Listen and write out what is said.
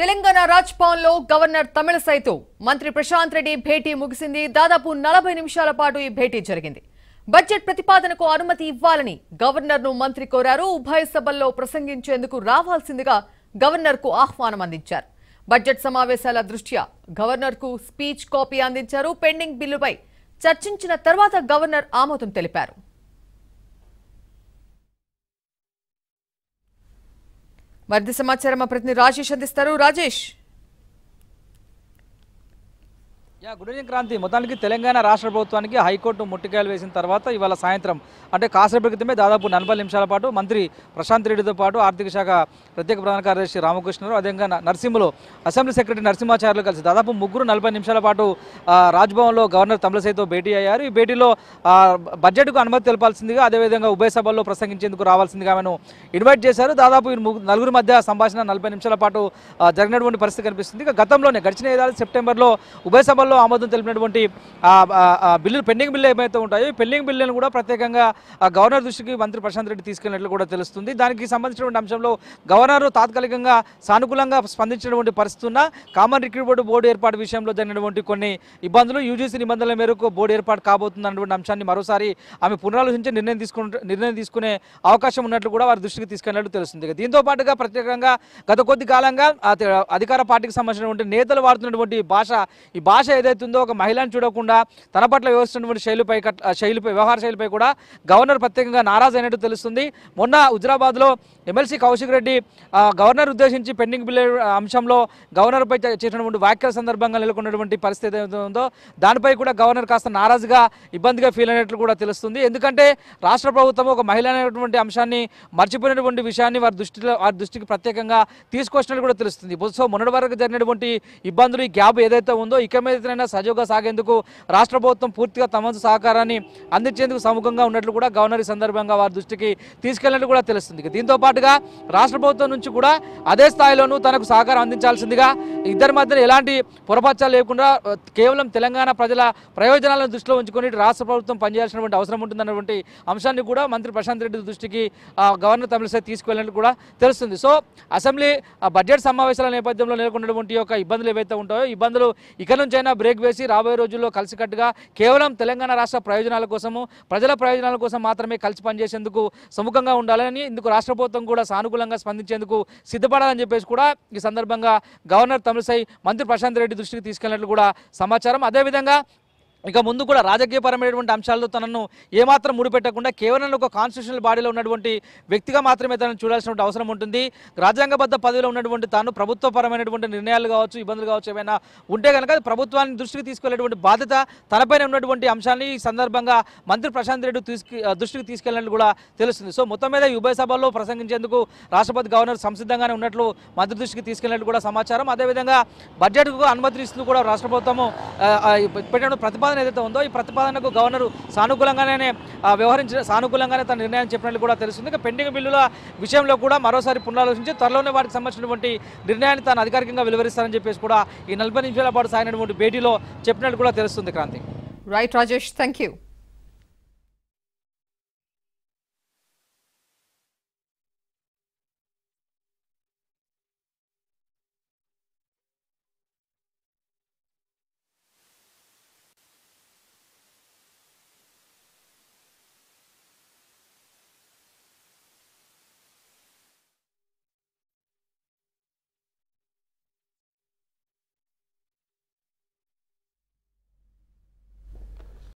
తెలంగాణ రాజ్ భవన్ లో గవర్నర్ తమిళసైతో మంత్రి ప్రశాంత్ రెడ్డి భేటీ ముగిసింది దాదాపు నలభై నిమిషాల పాటు ఈ భేటీ జరిగింది బడ్జెట్ ప్రతిపాదనకు అనుమతి ఇవ్వాలని గవర్నర్ ను మంత్రి కోరారు ఉభయ సభల్లో ప్రసంగించేందుకు రావాల్సిందిగా గవర్నర్ కు ఆహ్వానం అందించారు బడ్జెట్ సమావేశాల దృష్ట్యా గవర్నర్ కు స్పీచ్ కాపీ అందించారు పెండింగ్ బిల్లుపై చర్చించిన తర్వాత గవర్నర్ ఆమోదం తెలిపారు మరిది సమాచారం మా ప్రతినిధి రాజేష్ అందిస్తారు Rajesh yeah good evening Kranti మొత్తానికి తెలంగాణ రాష్ట్ర ప్రభుత్వానికి హైకోర్టు ముట్టికాయలు వేసిన తర్వాత ఇవాళ సాయంత్రం అంటే కాసేపు క్రితమే దాదాపు నలభై నిమిషాల పాటు మంత్రి ప్రశాంత్ రెడ్డితో పాటు ఆర్థిక శాఖ ప్రత్యేక ప్రధాన కార్యదర్శి రామకృష్ణరావు అదేవిధంగా నరసింహలో అసెంబ్లీ సెక్రటరీ నరసింహాచార్యులు కలిసి దాదాపు ముగ్గురు నలభై నిమిషాల పాటు రాజ్భవన్లో గవర్నర్ తమిళసైతో భేటీ అయ్యారు ఈ భేటీలో బడ్జెట్కు అనుమతి తెలపాల్సిందిగా అదేవిధంగా ఉభయ సభల్లో ప్రసంగించేందుకు రావాల్సిందిగా ఆమెను ఇన్వైట్ చేశారు దాదాపు నలుగురు మధ్య సంభాషణ నలభై నిమిషాల పాటు జరిగినటువంటి పరిస్థితి కనిపిస్తుంది ఇక గతంలోనే గడిచిన ఏడాది సెప్టెంబర్లో ఉభయ సభల్లో సభల్లో ఆమోదం తెలిపినటువంటి బిల్లులు పెండింగ్ బిల్లు ఏమైతే ఉంటాయో ఈ పెండింగ్ బిల్లులను కూడా ప్రత్యేకంగా గవర్నర్ దృష్టికి మంత్రి ప్రశాంత్ రెడ్డి తీసుకెళ్లినట్లు కూడా తెలుస్తుంది దానికి సంబంధించినటువంటి అంశంలో గవర్నర్ తాత్కాలికంగా సానుకూలంగా స్పందించినటువంటి ఉన్న కామన్ రిక్రూట్మెంట్ బోర్డు ఏర్పాటు విషయంలో జరిగినటువంటి కొన్ని ఇబ్బందులు యూజీసీ నిబంధనల మేరకు బోర్డు ఏర్పాటు కాబోతున్నటువంటి అంశాన్ని మరోసారి ఆమె పునరాలోచించి నిర్ణయం తీసుకున్న నిర్ణయం తీసుకునే అవకాశం ఉన్నట్లు కూడా వారి దృష్టికి తీసుకెళ్లినట్లు తెలుస్తుంది దీంతో పాటుగా ప్రత్యేకంగా గత కొద్ది కాలంగా అధికార పార్టీకి సంబంధించినటువంటి నేతలు వాడుతున్నటువంటి భాష ఈ భాష ఏదైతే ఉందో ఒక మహిళను చూడకుండా తన పట్ల వ్యవహరిస్తున్నటువంటి శైలిపై శైలిపై వ్యవహార శైలిపై కూడా గవర్నర్ ప్రత్యేకంగా నారాజ్ అయినట్టు తెలుస్తుంది మొన్న హుజరాబాద్లో ఎమ్మెల్సీ కౌశిక్ రెడ్డి గవర్నర్ ఉద్దేశించి పెండింగ్ బిల్ అంశంలో గవర్నర్పై చేసినటువంటి వ్యాఖ్యల సందర్భంగా నెలకొన్నటువంటి పరిస్థితి ఉందో దానిపై కూడా గవర్నర్ కాస్త నారాజుగా ఇబ్బందిగా ఫీల్ అయినట్లు కూడా తెలుస్తుంది ఎందుకంటే రాష్ట్ర ప్రభుత్వం ఒక మహిళ అనేటువంటి అంశాన్ని మర్చిపోయినటువంటి విషయాన్ని వారి దృష్టిలో వారి దృష్టికి ప్రత్యేకంగా తీసుకొచ్చినట్టు కూడా తెలుస్తుంది సో మొన్నటి వరకు జరిగినటువంటి ఇబ్బందులు ఈ గ్యాప్ ఏదైతే ఉందో ఇక మీద ఎన్నికలైనా సజావుగా సాగేందుకు రాష్ట్ర ప్రభుత్వం పూర్తిగా తమ సహకారాన్ని అందించేందుకు సముఖంగా ఉన్నట్లు కూడా గవర్నర్ ఈ సందర్భంగా వారి దృష్టికి తీసుకెళ్లినట్టు కూడా తెలుస్తుంది దీంతో పాటుగా రాష్ట్ర ప్రభుత్వం నుంచి కూడా అదే స్థాయిలోనూ తనకు సహకారం అందించాల్సిందిగా ఇద్దరి మధ్యన ఎలాంటి పొరపాచాలు లేకుండా కేవలం తెలంగాణ ప్రజల ప్రయోజనాలను దృష్టిలో ఉంచుకొని రాష్ట్ర ప్రభుత్వం పనిచేయాల్సినటువంటి అవసరం ఉంటుందన్నటువంటి అంశాన్ని కూడా మంత్రి ప్రశాంత్ రెడ్డి దృష్టికి గవర్నర్ తమిళసై తీసుకువెళ్ళినట్లు కూడా తెలుస్తుంది సో అసెంబ్లీ బడ్జెట్ సమావేశాల నేపథ్యంలో నెలకొన్నటువంటి యొక్క ఇబ్బందులు ఏవైతే ఉంటాయో ఇబ్బందులు ఇక నుంచైనా బ్రేక్ వేసి రాబోయే రోజుల్లో కలిసికట్టుగా కేవలం తెలంగాణ రాష్ట్ర ప్రయోజనాల కోసము ప్రజల ప్రయోజనాల కోసం మాత్రమే కలిసి పనిచేసేందుకు సముఖంగా ఉండాలని ఇందుకు రాష్ట్ర ప్రభుత్వం కూడా సానుకూలంగా స్పందించేందుకు సిద్ధపడాలని చెప్పేసి కూడా ఈ సందర్భంగా గవర్నర్ తమిళసై మంత్రి ప్రశాంత్ రెడ్డి దృష్టికి తీసుకెళ్లినట్లు కూడా సమాచారం అదేవిధంగా ఇక ముందు కూడా రాజకీయపరమైనటువంటి అంశాలతో తనను ఏమాత్రం ముడిపెట్టకుండా కేవలం ఒక కాన్స్టిట్యూషనల్ బాడీలో ఉన్నటువంటి వ్యక్తిగా మాత్రమే తనను చూడాల్సినటువంటి అవసరం ఉంటుంది రాజ్యాంగబద్ధ పదవిలో ఉన్నటువంటి తాను ప్రభుత్వపరమైనటువంటి నిర్ణయాలు కావచ్చు ఇబ్బందులు కావచ్చు ఏమైనా ఉంటే కనుక ప్రభుత్వాన్ని దృష్టికి తీసుకెళ్లేటువంటి బాధ్యత తనపైన ఉన్నటువంటి అంశాన్ని ఈ సందర్భంగా మంత్రి ప్రశాంత్ రెడ్డి దృష్టికి తీసుకెళ్ళినట్లు కూడా తెలుస్తుంది సో మొత్తం మీద ఉభయ సభల్లో ప్రసంగించేందుకు రాష్ట్రపతి గవర్నర్ సంసిద్ధంగానే ఉన్నట్లు మంత్రి దృష్టికి తీసుకెళ్ళినట్లు కూడా సమాచారం అదేవిధంగా బడ్జెట్కు అనుమతిస్తూ కూడా రాష్ట్ర ప్రభుత్వము పెట్టిన ప్రతిపాదన ఏదైతే ఉందో ఈ ప్రతిపాదనకు గవర్నరు సానుకూలంగానే వ్యవహరించిన సానుకూలంగానే తన నిర్ణయం చెప్పినట్లు కూడా తెలుస్తుంది పెండింగ్ బిల్లుల విషయంలో కూడా మరోసారి పునరాలోచించి త్వరలోనే వాటికి సంబంధించినటువంటి నిర్ణయాన్ని తాను అధికారికంగా వెలువరిస్తారని చెప్పేసి కూడా ఈ నలభై నిమిషాల పాటు సాగినటువంటి భేటీలో చెప్పినట్టు కూడా తెలుస్తుంది క్రాంతి రైట్ రాజేష్ థ్యాంక్